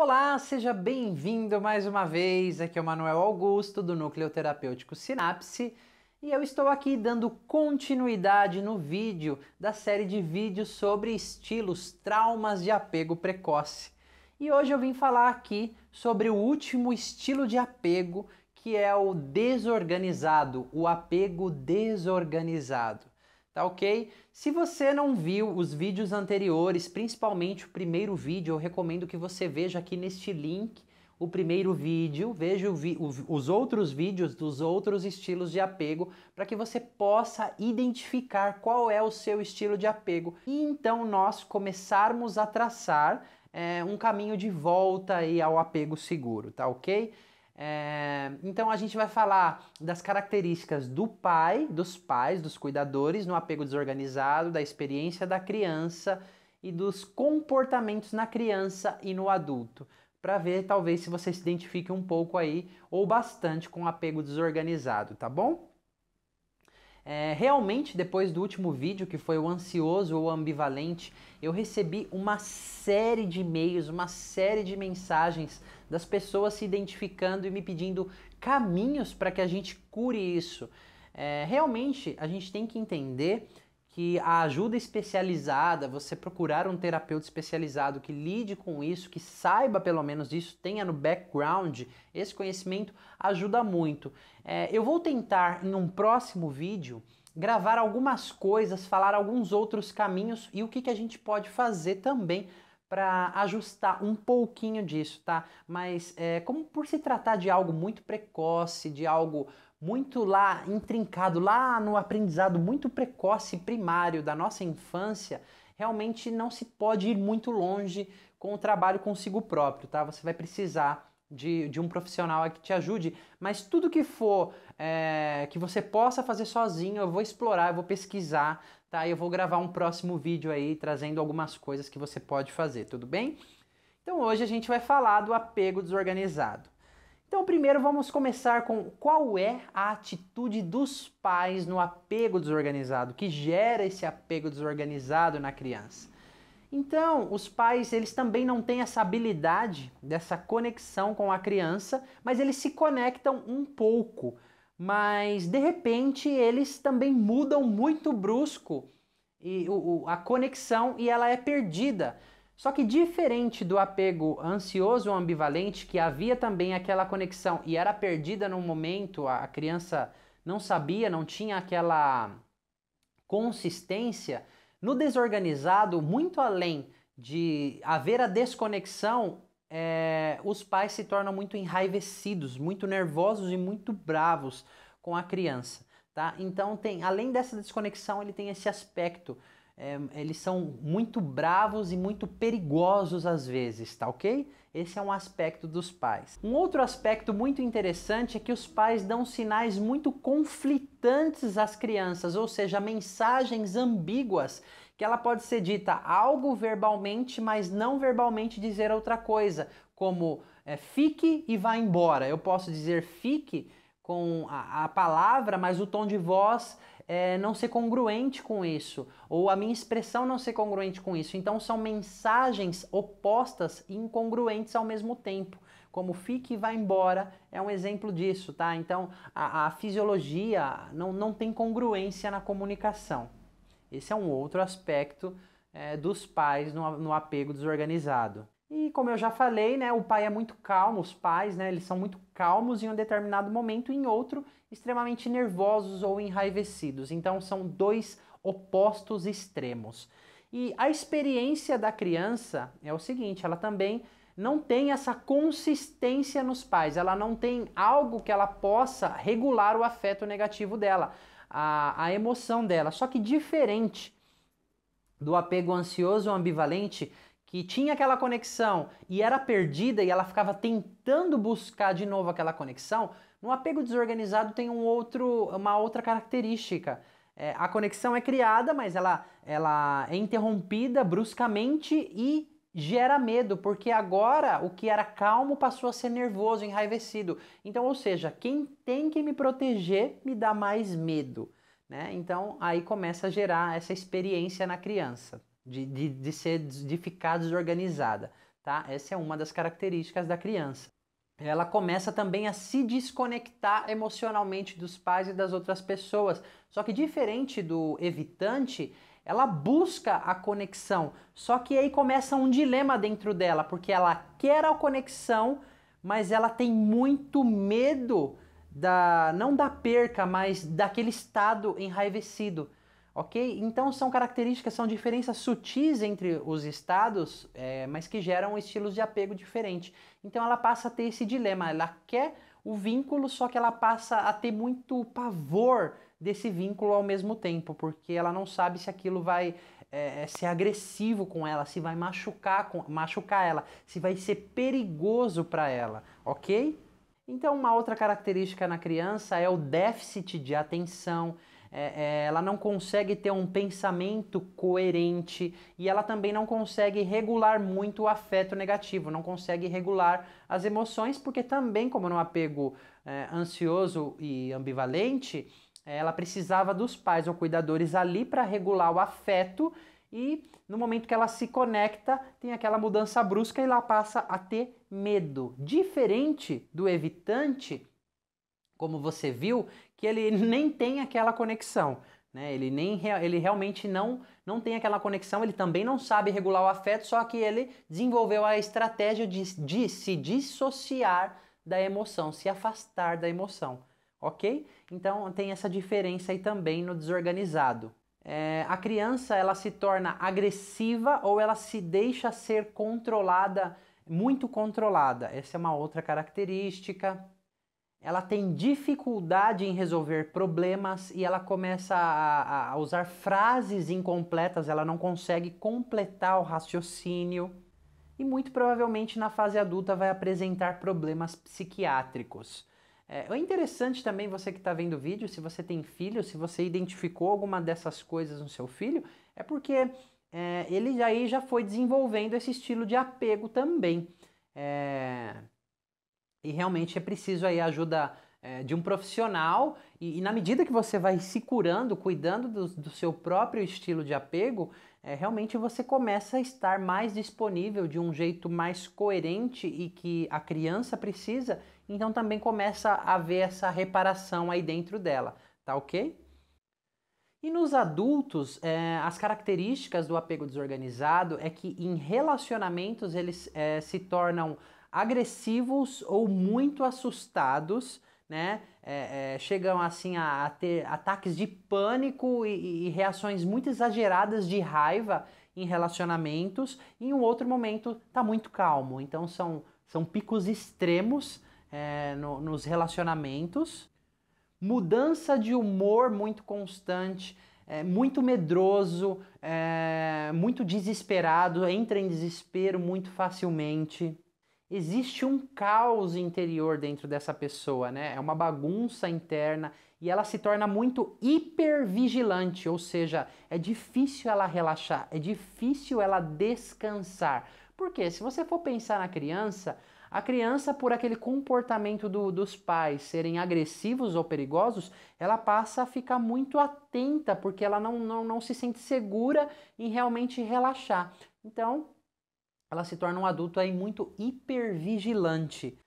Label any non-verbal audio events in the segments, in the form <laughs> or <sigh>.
Olá, seja bem-vindo mais uma vez. Aqui é o Manuel Augusto do Núcleo Terapêutico Sinapse e eu estou aqui dando continuidade no vídeo da série de vídeos sobre estilos, traumas de apego precoce. E hoje eu vim falar aqui sobre o último estilo de apego, que é o desorganizado, o apego desorganizado tá ok? Se você não viu os vídeos anteriores, principalmente o primeiro vídeo, eu recomendo que você veja aqui neste link o primeiro vídeo, veja vi os outros vídeos dos outros estilos de apego para que você possa identificar qual é o seu estilo de apego e então nós começarmos a traçar é, um caminho de volta aí ao apego seguro, tá ok? É, então a gente vai falar das características do pai, dos pais, dos cuidadores no apego desorganizado, da experiência da criança e dos comportamentos na criança e no adulto, para ver talvez se você se identifique um pouco aí ou bastante com o apego desorganizado, tá bom? É, realmente, depois do último vídeo, que foi o ansioso ou ambivalente, eu recebi uma série de e-mails, uma série de mensagens das pessoas se identificando e me pedindo caminhos para que a gente cure isso. É, realmente, a gente tem que entender que a ajuda especializada, você procurar um terapeuta especializado que lide com isso, que saiba pelo menos isso, tenha no background esse conhecimento, ajuda muito. É, eu vou tentar em um próximo vídeo gravar algumas coisas, falar alguns outros caminhos e o que, que a gente pode fazer também para ajustar um pouquinho disso, tá? Mas é, como por se tratar de algo muito precoce, de algo muito lá intrincado, lá no aprendizado muito precoce primário da nossa infância, realmente não se pode ir muito longe com o trabalho consigo próprio, tá? Você vai precisar de, de um profissional que te ajude, mas tudo que for é, que você possa fazer sozinho, eu vou explorar, eu vou pesquisar, tá? Eu vou gravar um próximo vídeo aí trazendo algumas coisas que você pode fazer, tudo bem? Então hoje a gente vai falar do apego desorganizado. Então, primeiro vamos começar com qual é a atitude dos pais no apego desorganizado, que gera esse apego desorganizado na criança. Então, os pais, eles também não têm essa habilidade dessa conexão com a criança, mas eles se conectam um pouco, mas de repente eles também mudam muito brusco e o, a conexão e ela é perdida. Só que diferente do apego ansioso ou ambivalente, que havia também aquela conexão e era perdida no momento, a criança não sabia, não tinha aquela consistência, no desorganizado, muito além de haver a desconexão, é, os pais se tornam muito enraivecidos, muito nervosos e muito bravos com a criança. Tá? Então tem, além dessa desconexão, ele tem esse aspecto é, eles são muito bravos e muito perigosos às vezes, tá ok? Esse é um aspecto dos pais. Um outro aspecto muito interessante é que os pais dão sinais muito conflitantes às crianças, ou seja, mensagens ambíguas que ela pode ser dita algo verbalmente, mas não verbalmente dizer outra coisa, como é, fique e vá embora. Eu posso dizer fique com a, a palavra, mas o tom de voz é, não ser congruente com isso, ou a minha expressão não ser congruente com isso. Então são mensagens opostas e incongruentes ao mesmo tempo. Como fique e vá embora é um exemplo disso, tá? Então a, a fisiologia não, não tem congruência na comunicação. Esse é um outro aspecto é, dos pais no, no apego desorganizado. E como eu já falei, né, o pai é muito calmo, os pais, né, eles são muito calmos em um determinado momento, e em outro extremamente nervosos ou enraivecidos. Então são dois opostos extremos. E a experiência da criança é o seguinte, ela também não tem essa consistência nos pais, ela não tem algo que ela possa regular o afeto negativo dela, a, a emoção dela. Só que diferente do apego ansioso ou ambivalente, que tinha aquela conexão e era perdida e ela ficava tentando buscar de novo aquela conexão, no apego desorganizado tem um outro, uma outra característica. É, a conexão é criada, mas ela, ela é interrompida bruscamente e gera medo, porque agora o que era calmo passou a ser nervoso, enraivecido. Então, ou seja, quem tem que me proteger me dá mais medo. Né? Então, aí começa a gerar essa experiência na criança de, de, de, ser, de ficar desorganizada. Tá? Essa é uma das características da criança ela começa também a se desconectar emocionalmente dos pais e das outras pessoas. Só que diferente do evitante, ela busca a conexão. Só que aí começa um dilema dentro dela, porque ela quer a conexão, mas ela tem muito medo da não da perca, mas daquele estado enraivecido. Ok? Então são características, são diferenças sutis entre os estados, é, mas que geram estilos de apego diferente. Então ela passa a ter esse dilema, ela quer o vínculo, só que ela passa a ter muito pavor desse vínculo ao mesmo tempo, porque ela não sabe se aquilo vai é, ser agressivo com ela, se vai machucar, com, machucar ela, se vai ser perigoso para ela, ok? Então uma outra característica na criança é o déficit de atenção é, é, ela não consegue ter um pensamento coerente e ela também não consegue regular muito o afeto negativo, não consegue regular as emoções, porque também, como no apego é, ansioso e ambivalente, ela precisava dos pais ou cuidadores ali para regular o afeto e no momento que ela se conecta, tem aquela mudança brusca e ela passa a ter medo. Diferente do evitante, como você viu, que ele <laughs> nem tem aquela conexão. Né? Ele, nem, ele realmente não, não tem aquela conexão, ele também não sabe regular o afeto, só que ele desenvolveu a estratégia de, de se dissociar da emoção, se afastar da emoção. Ok? Então tem essa diferença aí também no desorganizado. É, a criança ela se torna agressiva ou ela se deixa ser controlada, muito controlada. Essa é uma outra característica ela tem dificuldade em resolver problemas e ela começa a, a, usar frases incompletas, ela não consegue completar o raciocínio e muito provavelmente na fase adulta vai apresentar problemas psiquiátricos. É, é interessante também você que está vendo o vídeo, se você tem filho, se você identificou alguma dessas coisas no seu filho, é porque é, ele aí já foi desenvolvendo esse estilo de apego também. É e realmente é preciso aí ajuda é, de um profissional e, e, na medida que você vai se curando, cuidando do, do seu próprio estilo de apego, é, realmente você começa a estar mais disponível de um jeito mais coerente e que a criança precisa, então também começa a haver essa reparação aí dentro dela, tá ok? E nos adultos, é, as características do apego desorganizado é que em relacionamentos eles é, se tornam agressivos ou muito assustados, né? É, é, chegam assim a, a, ter ataques de pânico e, e, e, reações muito exageradas de raiva em relacionamentos, e em um outro momento tá muito calmo. Então são, são picos extremos é, no, nos relacionamentos, mudança de humor muito constante. É, muito medroso, é, muito desesperado, entra em desespero muito facilmente existe um caos interior dentro dessa pessoa, né? É uma bagunça interna e ela se torna muito hipervigilante, ou seja, é difícil ela relaxar, é difícil ela descansar. Porque se você for pensar na criança, a criança, por aquele comportamento do, dos pais serem agressivos ou perigosos, ela passa a ficar muito atenta, porque ela não, não, não se sente segura em realmente relaxar. Então, ela se torna um adulto aí muito hipervigilante.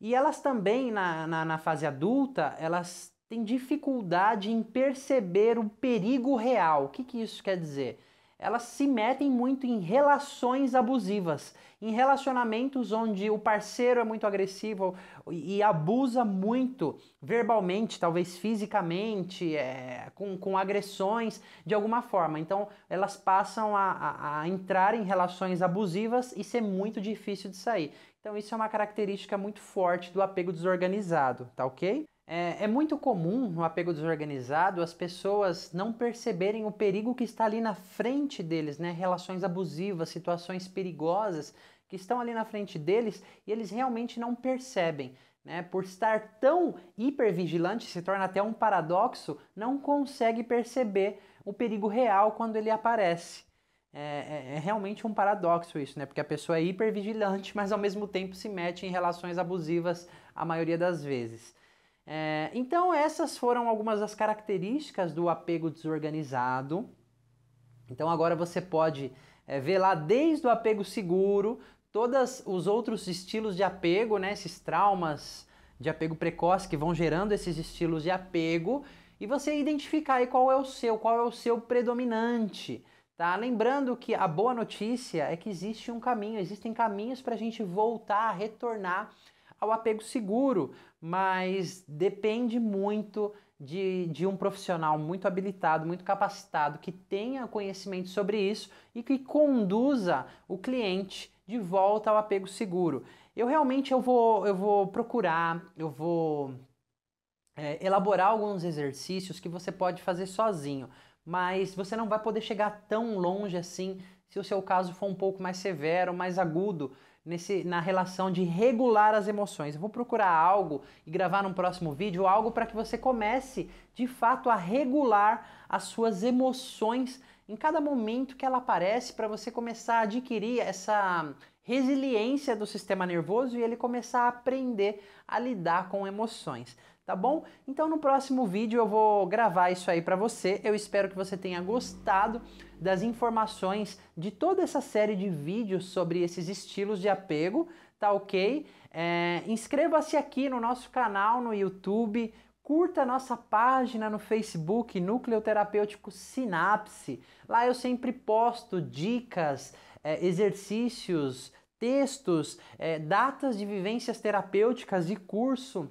E elas também, na, na, na fase adulta, elas têm dificuldade em perceber o perigo real. O que, que isso quer dizer? elas se metem muito em relações abusivas, em relacionamentos onde o parceiro é muito agressivo e abusa muito verbalmente, talvez fisicamente, é, com, com agressões de alguma forma. Então elas passam a, a, a entrar em relações abusivas e ser muito difícil de sair. Então isso é uma característica muito forte do apego desorganizado, tá ok? É, é, muito comum no apego desorganizado as pessoas não perceberem o perigo que está ali na frente deles, né? Relações abusivas, situações perigosas que estão ali na frente deles e eles realmente não percebem. Né? Por estar tão hipervigilante, se torna até um paradoxo, não consegue perceber o perigo real quando ele aparece. É, é, é, realmente um paradoxo isso, né? Porque a pessoa é hipervigilante, mas ao mesmo tempo se mete em relações abusivas a maioria das vezes. É, então, essas foram algumas das características do apego desorganizado. Então, agora você pode é, ver lá desde o apego seguro, todos os outros estilos de apego, né, esses traumas de apego precoce que vão gerando esses estilos de apego, e você identificar aí qual é o seu, qual é o seu predominante. Tá? Lembrando que a boa notícia é que existe um caminho, existem caminhos para a gente voltar, retornar ao apego seguro, mas depende muito de, de um profissional muito habilitado, muito capacitado, que tenha conhecimento sobre isso e que conduza o cliente de volta ao apego seguro. Eu realmente eu vou, eu vou procurar, eu vou é, elaborar alguns exercícios que você pode fazer sozinho, mas você não vai poder chegar tão longe assim se o seu caso for um pouco mais severo, mais agudo nesse, na relação de regular as emoções. Eu vou procurar algo e gravar num próximo vídeo algo para que você comece de fato a regular as suas emoções em cada momento que ela aparece para você começar a adquirir essa resiliência do sistema nervoso e ele começar a aprender a lidar com emoções, tá bom? Então no próximo vídeo eu vou gravar isso aí para você. Eu espero que você tenha gostado das informações de toda essa série de vídeos sobre esses estilos de apego, tá ok? É, Inscreva-se aqui no nosso canal no YouTube, Curta nossa página no Facebook, Núcleo Terapêutico Sinapse. Lá eu sempre posto dicas, é, exercícios, textos, é, datas de vivências terapêuticas e curso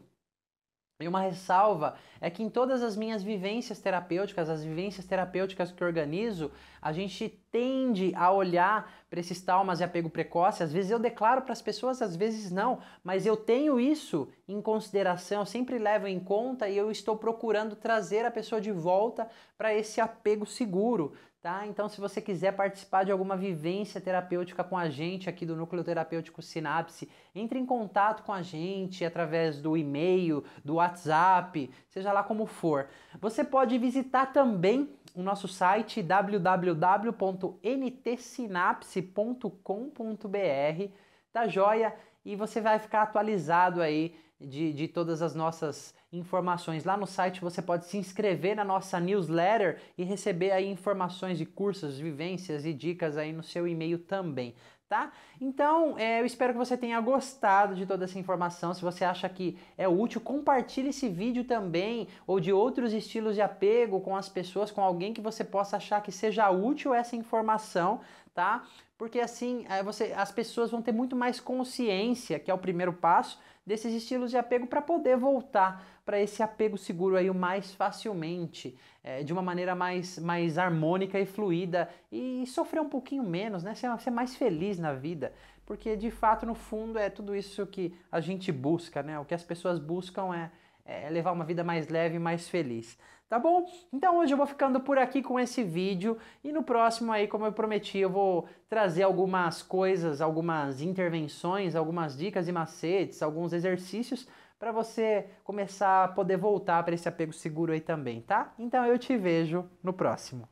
e uma ressalva é que em todas as minhas vivências terapêuticas, as vivências terapêuticas que organizo, a gente tende a olhar para esses traumas de apego precoce. Às vezes eu declaro para as pessoas, às vezes não, mas eu tenho isso em consideração, eu sempre levo em conta e eu estou procurando trazer a pessoa de volta para esse apego seguro, Tá? Então, se você quiser participar de alguma vivência terapêutica com a gente aqui do Núcleo Terapêutico Sinapse, entre em contato com a gente através do e-mail, do WhatsApp, seja lá como for. Você pode visitar também o nosso site www.ntsinapse.com.br, tá joia? E você vai ficar atualizado aí de, de todas as nossas informações. Lá no site você pode se inscrever na nossa newsletter e receber aí informações de cursos, vivências e dicas aí no seu e-mail também. Tá? Então, é, eu espero que você tenha gostado de toda essa informação. Se você acha que é útil, compartilhe esse vídeo também ou de outros estilos de apego com as pessoas, com alguém que você possa achar que seja útil essa informação, tá? Porque assim, é, você, as pessoas vão ter muito mais consciência, que é o primeiro passo, desses estilos de apego para poder voltar para esse apego seguro aí o mais facilmente, é, de uma maneira mais, mais harmônica e fluida e sofrer um pouquinho menos, né? Ser, ser mais feliz na vida. Porque de fato, no fundo, é tudo isso que a gente busca, né? O que as pessoas buscam é é, levar uma vida mais leve e mais feliz. Tá bom? Então hoje eu vou ficando por aqui com esse vídeo e no próximo aí, como eu prometi, eu vou trazer algumas coisas, algumas intervenções, algumas dicas e macetes, alguns exercícios para você começar a poder voltar para esse apego seguro aí também, tá? Então eu te vejo no próximo.